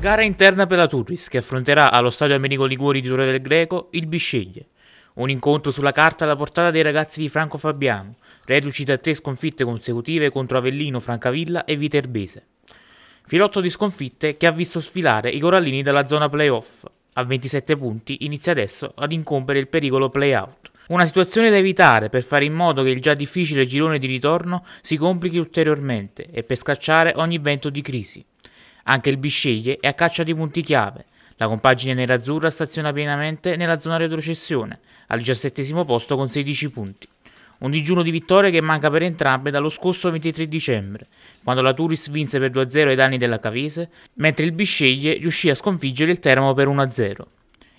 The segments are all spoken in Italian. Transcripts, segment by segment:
Gara interna per la Turris che affronterà allo stadio Amerigo Liguori di Torre del Greco il Bisceglie. Un incontro sulla carta alla portata dei ragazzi di Franco Fabiano, reduci da tre sconfitte consecutive contro Avellino, Francavilla e Viterbese. Filotto di sconfitte che ha visto sfilare i corallini dalla zona playoff. A 27 punti inizia adesso ad incombere il pericolo playout. Una situazione da evitare per fare in modo che il già difficile girone di ritorno si complichi ulteriormente e per scacciare ogni vento di crisi. Anche il Bisceglie è a caccia di punti chiave. La compagine nerazzurra staziona pienamente nella zona retrocessione, al 17 posto con 16 punti. Un digiuno di vittorie che manca per entrambe dallo scorso 23 dicembre, quando la Turis vinse per 2-0 ai danni della Cavese, mentre il Bisceglie riuscì a sconfiggere il Teramo per 1-0.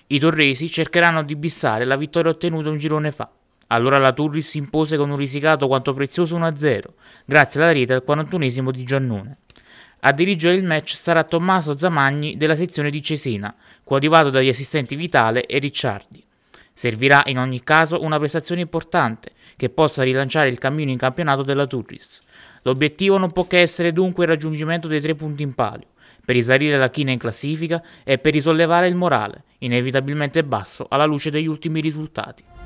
I torresi cercheranno di bissare la vittoria ottenuta un girone fa. Allora la Turris si impose con un risicato quanto prezioso 1-0, grazie alla rete al 41 di Giannone. A dirigere il match sarà Tommaso Zamagni della sezione di Cesena, coadiuvato dagli assistenti Vitale e Ricciardi. Servirà in ogni caso una prestazione importante che possa rilanciare il cammino in campionato della Turris. L'obiettivo non può che essere dunque il raggiungimento dei tre punti in palio, per risalire la china in classifica e per risollevare il morale, inevitabilmente basso alla luce degli ultimi risultati.